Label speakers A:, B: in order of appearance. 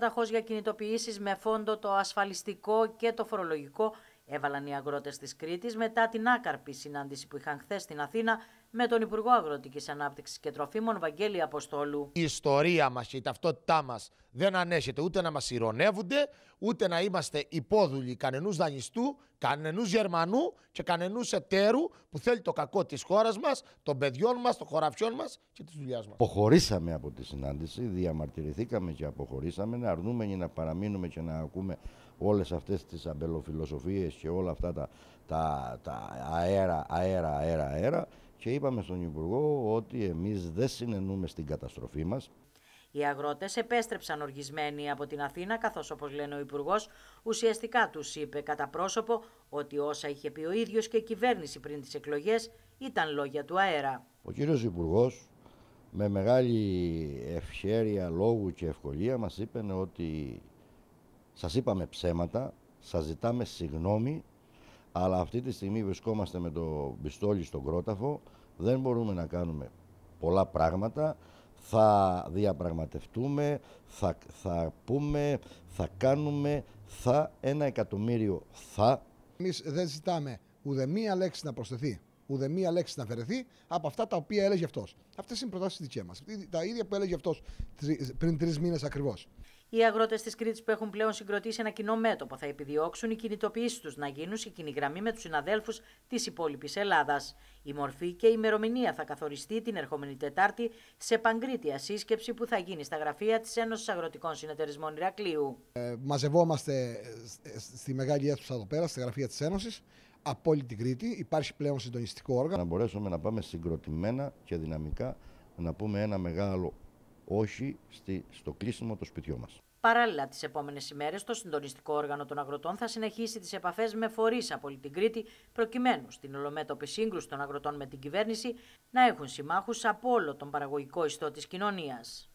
A: τα για κινητοποιήσεις με φόντο το ασφαλιστικό και το φορολογικό έβαλαν οι αγρότες της Κρήτης μετά την άκαρπη συνάντηση που είχαν χθες στην Αθήνα με τον Υπουργό Αγροτικής Ανάπτυξης και Τροφίμων Βαγγέλη Αποστόλου.
B: Η ιστορία μας και η ταυτότητά μας δεν ανέχεται ούτε να μας ηρωνεύονται, ούτε να είμαστε υπόδουλοι κανενούς δανειστού, κανενούς Γερμανού και κανενούς εταίρου που θέλει το κακό της χώρας μας, των παιδιών μας, των χωραφιών μας και της δουλειάς μας.
C: Αποχωρήσαμε από τη συνάντηση, διαμαρτυρηθήκαμε και αποχωρήσαμε. Να αρνούμενοι να παραμείνουμε και να ακούμε όλες αυτές τις αμπελοφιλοσοφίες και όλα αυτά τα, τα, τα αέρα, αέρα, αέρα, αέρα και είπαμε στον Υπουργό ότι εμείς δεν συνενούμε στην καταστροφή μας.
A: Οι αγρότες επέστρεψαν οργισμένοι από την Αθήνα, καθώς όπως λένε ο Υπουργός, ουσιαστικά τους είπε κατά πρόσωπο ότι όσα είχε πει ο ίδιος και η κυβέρνηση πριν τις εκλογές ήταν λόγια του αέρα.
C: Ο κύριος Υπουργός με μεγάλη ευχέρεια λόγου και ευκολία, μας είπε ότι σας είπαμε ψέματα, σας ζητάμε συγγνώμη αλλά αυτή τη στιγμή βρισκόμαστε με το πιστόλι στον κρόταφο. Δεν μπορούμε να κάνουμε πολλά πράγματα. Θα διαπραγματευτούμε, θα,
D: θα πούμε, θα κάνουμε, θα ένα εκατομμύριο θα. Εμείς δεν ζητάμε ούτε μία λέξη να προσθεθεί, ούτε μία λέξη να αφαιρεθεί από αυτά τα οποία έλεγε αυτός. Αυτές είναι οι προτάσεις δικές μας. Τα ίδια που έλεγε αυτός πριν τρεις μήνες ακριβώς.
A: Οι αγρότες της Κρήτης που έχουν πλέον συγκροτήσει ένα κοινό μέτωπο θα επιδιώξουν οι κινητοποιήσεις τους να γίνουν σε κοινή γραμμή με τους συναδέλφους της υπόλοιπης Ελλάδας. Η μορφή και η ημερομηνία θα καθοριστεί την ερχόμενη Τετάρτη σε παγκρίτια σύσκεψη που θα γίνει στα γραφεία της Ένωσης Αγροτικών Συνεταιρισμών Ηρακλείου.
D: Ε, μαζευόμαστε στη μεγάλη αίθουσα εδώ πέρα, στη γραφεία της Ένωσης. Από όλη την Κρήτη υπάρχει πλέον συντονιστικό όργανο. Να μπορέσουμε να πάμε συγκροτημένα
C: και δυναμικά να πούμε ένα μεγάλο όχι στο κλείσιμο των σπιτιών
A: μας. Παράλληλα, τις επόμενες ημέρες το συντονιστικό όργανο των αγροτών θα συνεχίσει τις επαφές με φορείς από όλη την Κρήτη, προκειμένου στην ολομέτωπη σύγκρουση των αγροτών με την κυβέρνηση να έχουν συμμάχους από όλο τον παραγωγικό ιστό της κοινωνίας.